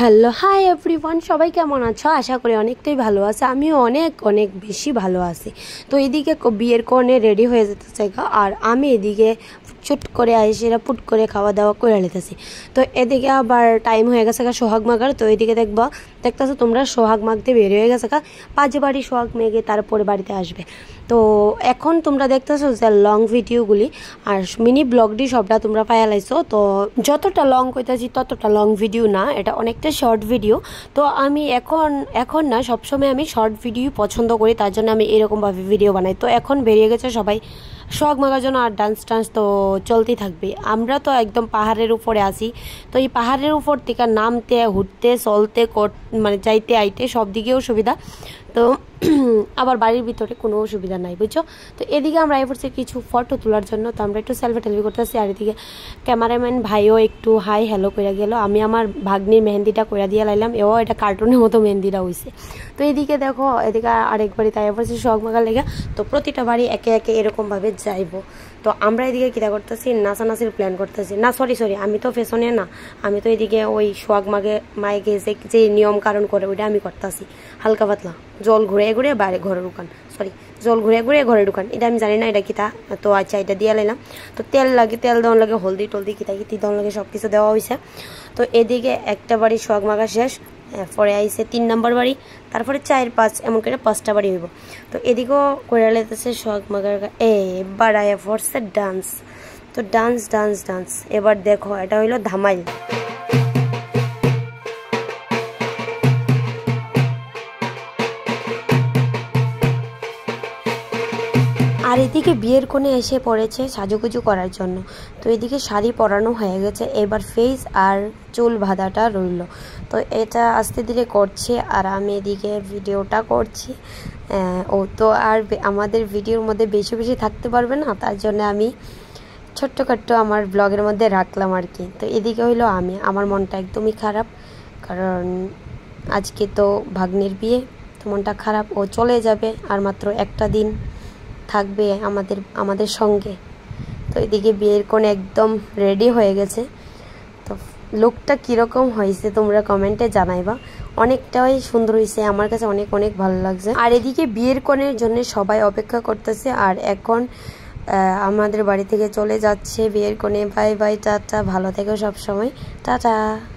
hello hi everyone সবাই কেমন আছো আশা করি অনেকটাই ভালো আছে আমিও অনেক অনেক বেশি ভালো আছি তো এদিকে বিয়ের কর্নে রেডি হয়ে যেতেছে আর আমি এদিকে চুট করে আইসিরা পুট করে খাওয়া দাওয়া করে নিতেছি তো এদিকে আবার টাইম হয়ে গেছে সোহাগ মাগার তো এদিকে দেখবা দেখতেছো তোমরা সোহাগ মাগতে বের হয়ে গেছে কা পাঁচে বাড়ি সোহাগ মেঘে তারপরে বাড়িতে আসবে তো এখন তোমরা দেখতেছো যে লং ভিডিওগুলি আর মিনি ব্লগটি সবটা তোমরা পায়ালাইছো তো যতটা লং কইতেছি ততটা লং ভিডিও না এটা অনেক একটা শর্ট ভিডিও তো আমি এখন এখন না সবসময় আমি শর্ট ভিডিও পছন্দ করি তার জন্য আমি এরকমভাবে ভিডিও বানাই তো এখন বেরিয়ে গেছে সবাই শখ মাগার জন্য আর ডান্স টান্স তো চলতেই থাকবে আমরা তো একদম পাহাড়ের উপরে আসি তো এই পাহাড়ের উপর থেকে নামতে উঠতে চলতে মানে যাইতে আইতে সব দিকেও সুবিধা তো আবার বাড়ির ভিতরে কোনো অসুবিধা নাই বুঝছো তো এদিকে আমরা পড়ছি কিছু ফটো তোলার জন্য তো আমরা একটু সেলফি টেলফি করতেছি আর এদিকে ক্যামেরাম্যান ভাইও একটু হাই হ্যালো করে গেল আমি আমার ভাগ্নির মেহেন্দিটা করে দিয়ে লাইলাম এও এটা কার্টুনের মতো মেহেন্দিটা হয়েছে তো এদিকে দেখো এদিকে আরেক বাড়ি তাই এফোর্সের শখ মাখা লেগে তো প্রতিটা বাড়ি একে একে এরকমভাবে যাইবো তো আমরা এদিকে কীটা করতেছি নাচির প্ল্যান করতেছি না সরি সরি আমি তো ফ্যাশনে না আমি তো এদিকে ওই শখ মাগে মায়ে গেছে যে নিয়ম কারণ করে ওইটা আমি করতেছি হালকা পাতলা জল ঘুরে ঘুরে বাইরে ঘরে ঢুকান সরি জল ঘুরে ঘুরে ঘরে ঢুকান এটা আমি জানি না এটা কিতা তো আচ্ছা এটা দিয়ে লাইলাম তো তেল লাগে তেল দেওয়ার লাগে হলদি টলদি কিতা কিতি দেওয়ার লাগে সব কিছু দেওয়া হয়েছে তো এদিকে একটা বাড়ি শখ মাখা শেষ পরে আইসে তিন নম্বর বাড়ি তারপরে চার পাঁচ এমন করে পাঁচটা বাড়ি হইব তো এদিকেও করে লেতেছে শখ মাখার এ বাড়ায় ফোর্সে ডান্স তো ডান্স ডান্স ডান্স এবার দেখো এটা হইলো ধামাইল আর এদিকে বিয়ের কোণে এসে পড়েছে সাজুগুজু করার জন্য তো এদিকে শাড়ি পরানো হয়ে গেছে এবার ফেস আর চুল বাঁধাটা রইল তো এটা আস্তে ধীরে করছে আর আমি এদিকে ভিডিওটা করছি ও তো আর আমাদের ভিডিওর মধ্যে বেশি বেশি থাকতে পারবে না তার জন্য আমি ছোট্টখাট্ট আমার ব্লগের মধ্যে রাখলাম আর কি তো এদিকে হইলো আমি আমার মনটা একদমই খারাপ কারণ আজকে তো ভাগ্নের বিয়ে তো মনটা খারাপ ও চলে যাবে আর মাত্র একটা দিন থাকবে আমাদের আমাদের সঙ্গে তো এদিকে বিয়ের কোন একদম রেডি হয়ে গেছে তো লুকটা কীরকম হয়েছে তোমরা কমেন্টে জানাইবা অনেকটাই সুন্দর হয়েছে আমার কাছে অনেক অনেক ভালো লাগছে আর এদিকে বিয়ের কোণের জন্য সবাই অপেক্ষা করতেছে আর এখন আমাদের বাড়ি থেকে চলে যাচ্ছে বিয়ের কোণে বাই বাই টাটা ভালো থেকো সবসময় টাটা